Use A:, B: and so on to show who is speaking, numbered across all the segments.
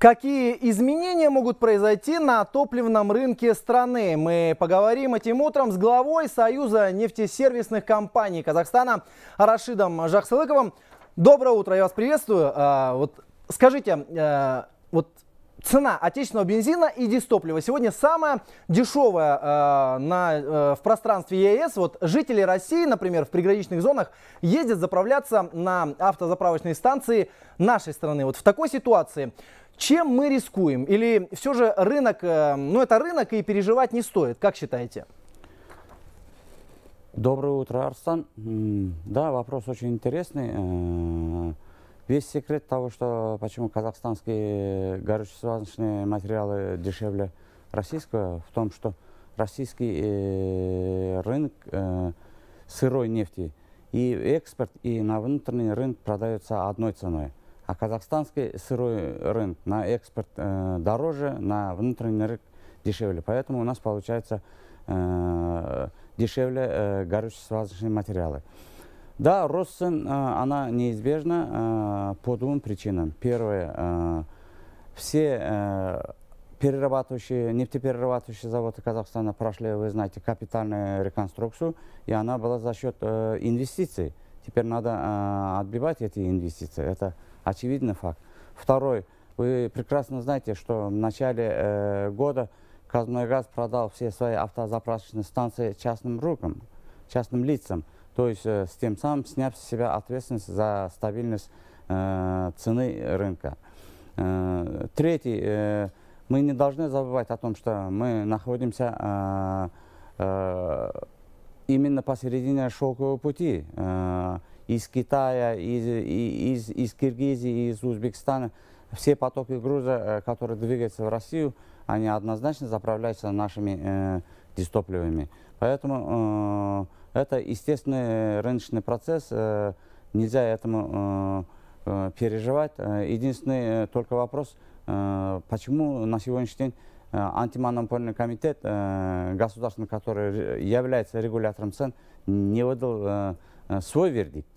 A: Какие изменения могут произойти на топливном рынке страны? Мы поговорим этим утром с главой Союза нефтесервисных компаний Казахстана Рашидом Жахсылыковым. Доброе утро, я вас приветствую. А, вот скажите, э, вот Цена отечественного бензина и дистоплива сегодня самая дешевая э, на, э, в пространстве ЕС. Вот жители России, например, в приграничных зонах ездят заправляться на автозаправочные станции нашей страны. Вот в такой ситуации чем мы рискуем? Или все же рынок, э, ну это рынок и переживать не стоит, как считаете?
B: Доброе утро, Арстан. Да, вопрос очень интересный э, Весь секрет того, что почему казахстанские горюче-связочные материалы дешевле российского, в том, что российский э, рынок э, сырой нефти и экспорт, и на внутренний рынок продается одной ценой. А казахстанский сырой рынок на экспорт э, дороже, на внутренний рынок дешевле. Поэтому у нас получается э, дешевле э, горюче-связочные материалы. Да, рост цен, э, она неизбежна э, по двум причинам. Первое, э, все перерабатывающие, нефтеперерабатывающие заводы Казахстана прошли, вы знаете, капитальную реконструкцию, и она была за счет инвестиций. Теперь надо отбивать эти инвестиции, это очевидный факт. Второй, вы прекрасно знаете, что в начале года Казмунайгаз продал все свои автозаправочные станции частным рукам, частным лицам. То есть э, с тем самым сняв с себя ответственность за стабильность э, цены рынка. Э, третий, мы не должны забывать о том, что мы находимся именно посередине шелкового пути из Китая, из, из, из Киргизии, из Узбекистана. Все потоки груза, которые двигаются в Россию, они однозначно заправляются нашими э, дистопливами. Поэтому э, это естественный э, рыночный процесс, э, нельзя этому э, переживать. Единственный только вопрос, почему на сегодняшний день антимонопольный комитет государственный, который является регулятором цен, не выдал свой вердикт.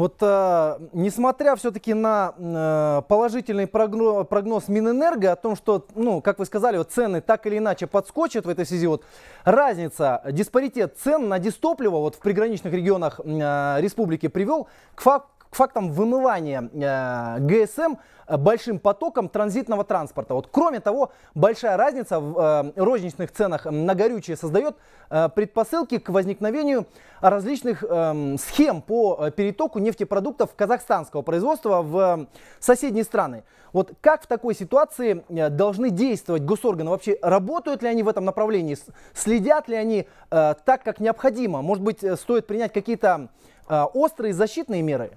A: Вот э, несмотря все-таки на э, положительный прогноз, прогноз Минэнерго о том, что, ну, как вы сказали, вот цены так или иначе подскочат в этой связи, вот разница, э, диспаритет цен на дистопливо вот в приграничных регионах э, республики привел к, фак, к фактам вымывания э, ГСМ э, большим потоком транзитного транспорта. Вот, кроме того, большая разница в э, розничных ценах на горючее создает э, предпосылки к возникновению различных э, схем по э, перетоку нефтепродуктов казахстанского производства в соседние страны. Вот как в такой ситуации должны действовать госорганы? Вообще работают ли они в этом направлении? Следят ли они так, как необходимо? Может быть, стоит принять какие-то острые защитные меры?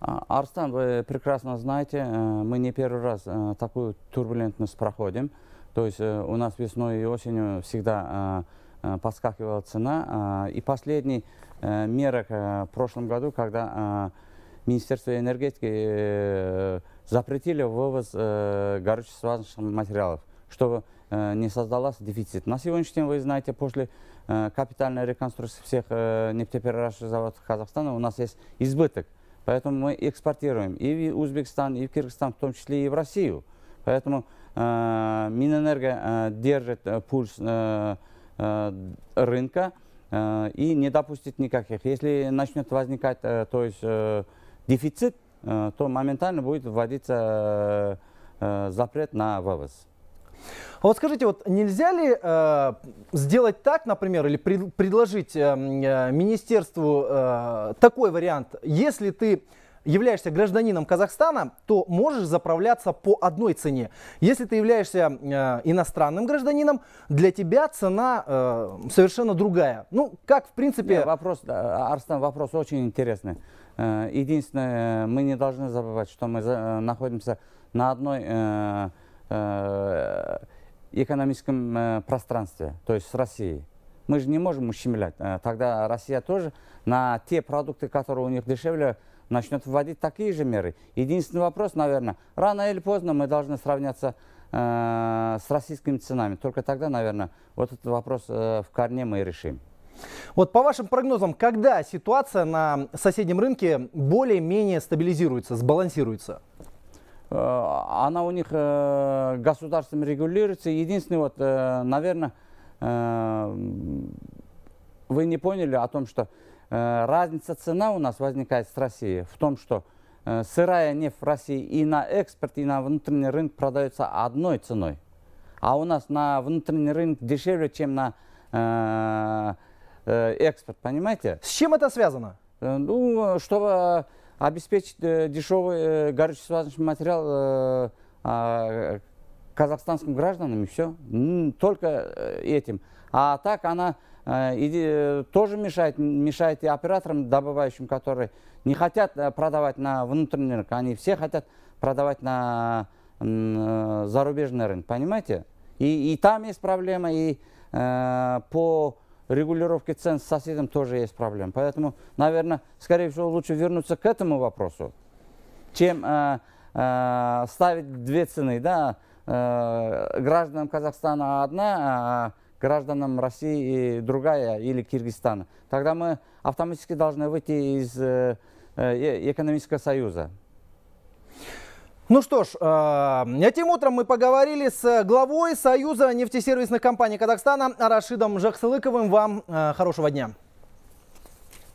B: А, Арстан, вы прекрасно знаете, э, мы не первый раз э, такую турбулентность проходим. То есть э, у нас весной и осенью всегда подскакивала цена. А, и последний мерок в прошлом году, когда Министерство энергетики запретили вывоз горючих связанных материалов, чтобы не создалась дефицит. На сегодняшний день, вы знаете, после капитальной реконструкции всех нефтеперерабатывающих заводов Казахстана у нас есть избыток. Поэтому мы экспортируем и в Узбекистан, и в Кыргызстан, в том числе и в Россию. Поэтому э, Минэнерго э, держит э, пульс э, э, рынка э, и не допустит никаких. Если начнет возникать э, то есть, э, дефицит, э, то моментально будет вводиться э, э, запрет на вывоз.
A: А вот скажите, вот нельзя ли э, сделать так, например, или пред, предложить э, э, министерству э, такой вариант, если ты являешься гражданином Казахстана, то можешь заправляться по одной цене. Если ты являешься э, иностранным гражданином, для тебя цена э, совершенно другая. Ну, как в принципе... Нет,
B: вопрос, Арстан, вопрос очень интересный. Э, единственное, мы не должны забывать, что мы э, находимся на одной э, э, экономическом э, пространстве, то есть с Россией. Мы же не можем ущемлять. Э, тогда Россия тоже на те продукты, которые у них дешевле, начнет вводить такие же меры. Единственный вопрос, наверное, рано или поздно мы должны сравняться э, с российскими ценами. Только тогда, наверное,
A: вот этот вопрос в корне мы и решим. Вот по вашим прогнозам, когда ситуация на соседнем рынке более-менее стабилизируется, сбалансируется? Э, она у них э, государством регулируется. Единственное, вот, э, наверное,
B: вы не поняли о том, что разница цена у нас возникает с Россией в том, что сырая нефть в России и на экспорт, и на внутренний рынок продается одной ценой. А у нас на внутренний рынок дешевле, чем на экспорт, понимаете? С чем это связано? Ну, чтобы обеспечить э, дешевый э, горюче материал э, а, казахстанским гражданам, и все. Только этим. А так она тоже мешает, мешает и операторам добывающим, которые не хотят продавать на внутренний рынок, они все хотят продавать на зарубежный рынок, понимаете? И, и там есть проблема, и э, по регулировки цен с соседом тоже есть проблемы. Поэтому, наверное, скорее всего, лучше вернуться к этому вопросу, чем э, э, ставить две цены. Да? Э, гражданам Казахстана одна, а гражданам России другая или Киргизстана. Тогда мы автоматически должны
A: выйти из э, э, э экономического союза. Ну что ж, э, этим утром мы поговорили с главой Союза нефтесервисных компаний Казахстана Рашидом Жахсылыковым. Вам э, хорошего дня.